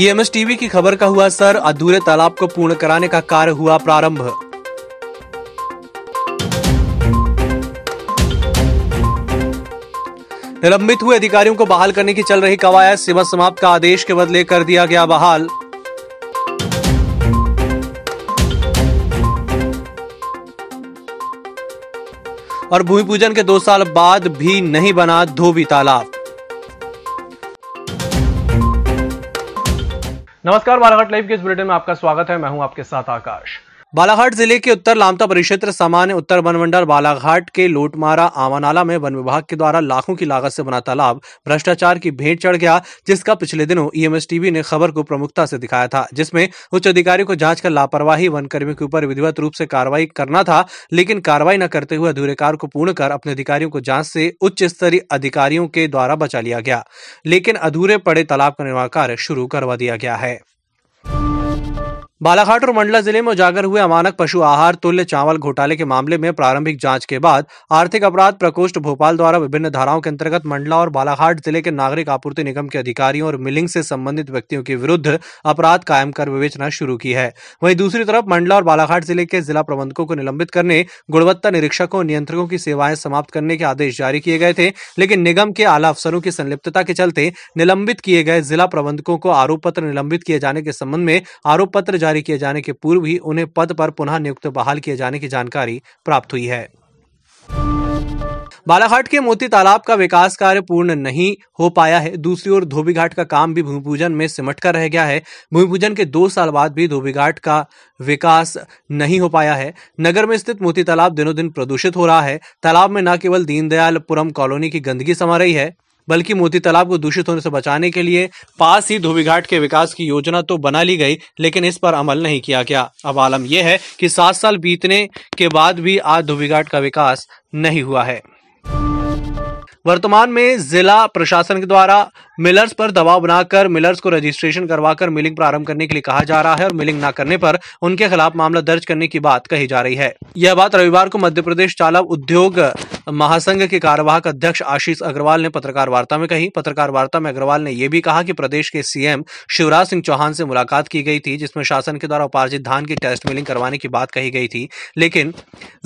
EMS TV की खबर का हुआ सर अधूरे तालाब को पूर्ण कराने का कार्य हुआ प्रारंभ निलंबित हुए अधिकारियों को बहाल करने की चल रही कवायद सेवा समाप्त का आदेश के बदले कर दिया गया बहाल और भूमि पूजन के दो साल बाद भी नहीं बना धोबी तालाब नमस्कार बालाघाट लाइव के इस बुलेटिन में आपका स्वागत है मैं हूं आपके साथ आकाश बालाघाट जिले के उत्तर लामता परिक्षेत्र सामान्य उत्तर वनमंडल बालाघाट के लोटमारा आवानाला में वन विभाग के द्वारा लाखों की लागत से बना तालाब भ्रष्टाचार की भेंट चढ़ गया जिसका पिछले दिनों ईएमएस e टीवी ने खबर को प्रमुखता से दिखाया था जिसमें उच्च अधिकारियों को जांच कर लापरवाही वन कर्मियों के ऊपर विधिवत रूप से कार्रवाई करना था लेकिन कार्रवाई न करते हुए अधूरे कार्य को पूर्ण कर अपने अधिकारियों को जांच से उच्च स्तरीय अधिकारियों के द्वारा बचा लिया गया लेकिन अधूरे पड़े तालाब का निर्माण कार्य शुरू करवा दिया गया है बालाघाट और मंडला जिले में उजागर हुए अमानक पशु आहार तुल्य चावल घोटाले के मामले में प्रारंभिक जांच के बाद आर्थिक अपराध प्रकोष्ठ भोपाल द्वारा विभिन्न धाराओं के अंतर्गत मंडला और बालाघाट जिले के नागरिक आपूर्ति निगम के अधिकारियों और मिलिंग से संबंधित व्यक्तियों के विरुद्ध अपराध कायम कर विवेचना शुरू की है वहीं दूसरी तरफ मंडला और बालाघाट जिले के जिला प्रबंधकों को निलंबित करने गुणवत्ता निरीक्षकों और नियंत्रकों की सेवाएं समाप्त करने के आदेश जारी किए गए थे लेकिन निगम के आला अफसरों की संलिप्तता के चलते निलंबित किए गए जिला प्रबंधकों को आरोप पत्र निलंबित किए जाने के संबंध में आरोप पत्र जारी किए जाने के पूर्व ही उन्हें पद पर पुनः नियुक्त बहाल किए जाने की जानकारी प्राप्त हुई है बालाघाट के मोती तालाब का विकास कार्य पूर्ण नहीं हो पाया है दूसरी ओर धोबी घाट का काम भी भूमि पूजन में सिमट कर रह गया है भूमि पूजन के दो साल बाद भी धोबी घाट का विकास नहीं हो पाया है नगर में स्थित मोती तालाब दिनों दिन प्रदूषित हो रहा है तालाब में न केवल दीनदयालपुरम कॉलोनी की गंदगी समा रही है बल्कि मोती तालाब को दूषित होने से बचाने के लिए पास ही धोबी घाट के विकास की योजना तो बना ली गई लेकिन इस पर अमल नहीं किया गया अब आलम यह है कि सात साल बीतने के बाद भी आज धोबी घाट का विकास नहीं हुआ है वर्तमान में जिला प्रशासन के द्वारा मिलर्स पर दबाव बनाकर मिलर्स को रजिस्ट्रेशन करवाकर मिलिंग प्रारंभ करने के लिए कहा जा रहा है और मिलिंग न करने पर उनके खिलाफ मामला दर्ज करने की बात कही जा रही है यह बात रविवार को मध्य प्रदेश चालक उद्योग महासंघ के कार्यवाहक अध्यक्ष आशीष अग्रवाल ने पत्रकार वार्ता में कही पत्रकार वार्ता में अग्रवाल ने यह भी कहा कि प्रदेश के सीएम शिवराज सिंह चौहान से मुलाकात की गई थी जिसमें शासन के द्वारा उपार्जित धान की टेस्ट मिलिंग करवाने की बात कही गई थी लेकिन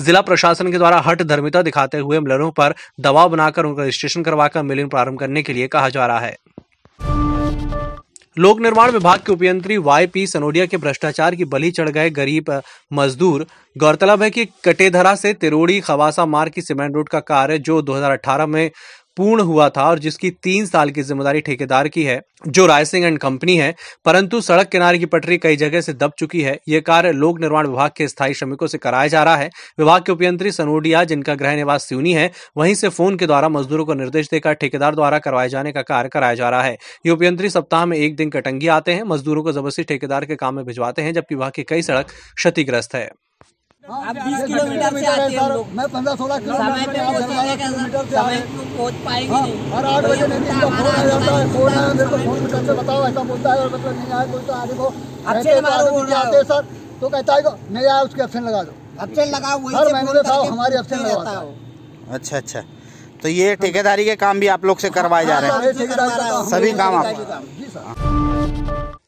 जिला प्रशासन के द्वारा हट धर्मिता दिखाते हुए मिलरों पर दबाव बनाकर उनका रजिस्ट्रेशन करवाकर मिलिंग प्रारंभ करने के लिए कहा जा रहा है लोक निर्माण विभाग के उपयंत्री वाई पी सनोडिया के भ्रष्टाचार की बलि चढ़ गए गरीब मजदूर गौरतलब है कि कटेधरा से तिरोड़ी खवासा मार्ग की सीमेंट रोड का कार्य जो 2018 में पूर्ण हुआ था और जिसकी तीन साल की जिम्मेदारी ठेकेदार की है जो रायसिंह एंड कंपनी है परंतु सड़क किनारे की पटरी कई जगह से दब चुकी है यह कार्य लोक निर्माण विभाग के स्थायी श्रमिकों से कराया जा रहा है विभाग के उपयंत्री सनोडिया जिनका गृह निवास सिवनी है वहीं से फोन के द्वारा मजदूरों को निर्देश देकर ठेकेदार द्वारा करवाए जाने का कार्य कराया जा रहा है ये उपयंत्री सप्ताह में एक दिन कटंगी आते हैं मजदूरों को जबरदस्ती ठेकेदार के काम में भिजवाते हैं जबकि विभाग की कई सड़क क्षतिग्रस्त है हाँ, आप 20 किलोमीटर से आते हैं मैं सोलह किलोमीटर हाँ, आठ बजे फोन फोन आया बताओ ऐसा बोलता है और मतलब नहीं आया आगे आते सर तो कहता है नहीं आया उसके ऑप्शन लगा दो ऑप्शन हमारे ऑप्शन लगाता अच्छा अच्छा तो ये ठेकेदारी के काम भी आप लोग से करवाए जा हाँ, रहे हैं सभी काम आप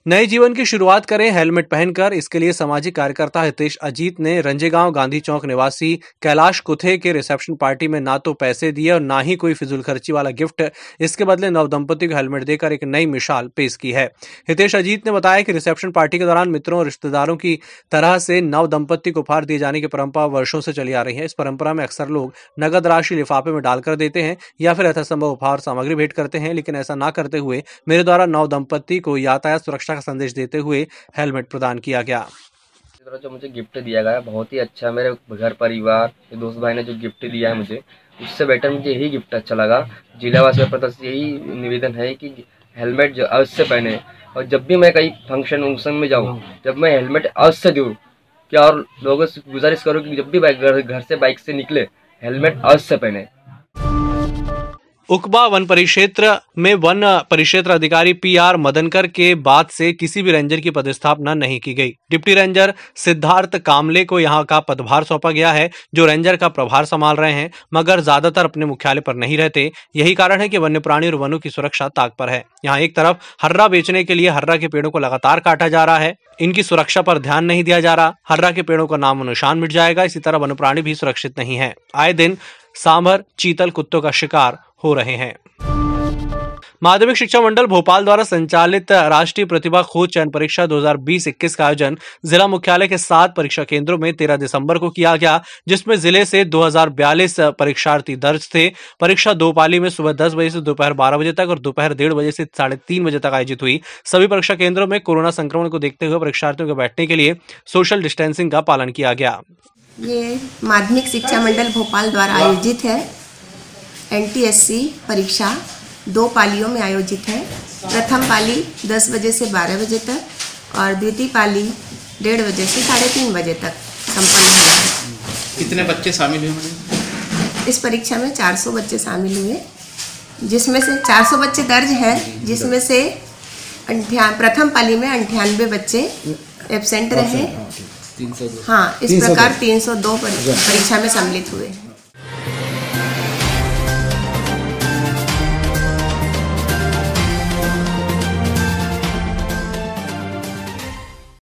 नए जीवन की शुरुआत करें हेलमेट पहनकर इसके लिए सामाजिक कार्यकर्ता हितेश अजीत ने रंजेगांव गांधी चौक निवासी कैलाश कुथे के रिसेप्शन पार्टी में ना तो पैसे दिए और ना ही कोई फिजूल खर्ची वाला गिफ्ट इसके बदले नव दंपति को हेलमेट देकर एक नई मिसाल पेश की है हितेश अजीत ने बताया कि रिसेप्शन पार्टी के दौरान मित्रों और रिश्तेदारों की तरह से नव दंपत्ति को उपहार दिए जाने की परंपरा वर्षों से चली आ रही है इस परंपरा में अक्सर लोग नगद राशि लिफाफे में डालकर देते हैं या फिर यथासंभव उपहार सामग्री भेंट करते हैं लेकिन ऐसा ना करते हुए मेरे द्वारा नव दंपति को यातायात सुरक्षा का संदेश देते हुए हेलमेट प्रदान किया गया तरह जो मुझे गिफ्ट दिया गया बहुत ही अच्छा मेरे घर परिवार दोस्त भाई ने जो गिफ्ट दिया है मुझे उससे बेटर मुझे यही गिफ्ट अच्छा लगा जिला वास यही निवेदन है कि हेलमेट जो अवश्य पहने और जब भी मैं कहीं फंक्शन वंक्शन में जाऊँ जब मैं हेलमेट अवश्य दूँ क्या और लोगों से गुजारिश करूँ कि जब भी घर से बाइक से निकले हेलमेट अवश्य पहने उकबा वन परिक्षेत्र में वन परिक्षेत्र अधिकारी पी आर मदनकर के बाद से किसी भी रेंजर की पदस्थापना नहीं की गई डिप्टी रेंजर सिद्धार्थ कामले को यहाँ का पदभार सौंपा गया है जो रेंजर का प्रभार संभाल रहे हैं मगर ज्यादातर अपने मुख्यालय पर नहीं रहते यही कारण है कि वन्य प्राणी और वनों की सुरक्षा ताक पर है यहाँ एक तरफ हर्रा बेचने के लिए हर्रा के पेड़ों को लगातार काटा जा रहा है इनकी सुरक्षा पर ध्यान नहीं दिया जा रहा हर्रा के पेड़ों का नाम अनुशान मिट जाएगा इसी तरह वन प्राणी भी सुरक्षित नहीं है आए दिन सांभर चीतल कुत्तों का शिकार हो रहे हैं माध्यमिक शिक्षा मंडल भोपाल द्वारा संचालित राष्ट्रीय प्रतिभा खोज चयन परीक्षा 2020-21 का आयोजन जिला मुख्यालय के सात परीक्षा केंद्रों में 13 दिसंबर को किया गया जिसमें जिले से दो परीक्षार्थी दर्ज थे परीक्षा दो पाली में सुबह दस बजे से दोपहर बारह बजे तक और दोपहर डेढ़ बजे से साढ़े तीन बजे तक आयोजित हुई सभी परीक्षा केंद्रों में कोरोना संक्रमण को देखते हुए परीक्षार्थियों के बैठने के लिए सोशल डिस्टेंसिंग का पालन किया गया ये माध्यमिक शिक्षा मंडल भोपाल द्वारा आयोजित है एनटीएससी परीक्षा दो पालियों में आयोजित है प्रथम पाली 10 बजे से 12 बजे तक और द्वितीय पाली डेढ़ बजे से साढ़े तीन बजे तक संपन्न हुआ है कितने बच्चे शामिल हुए इस परीक्षा में 400 बच्चे शामिल हुए जिसमें से 400 बच्चे दर्ज हैं जिसमें से प्रथम पाली में अंठानवे बच्चे एबसेंट रहे हाँ इस प्रकार 302 अच्छा। परीक्षा में सम्मिलित हुए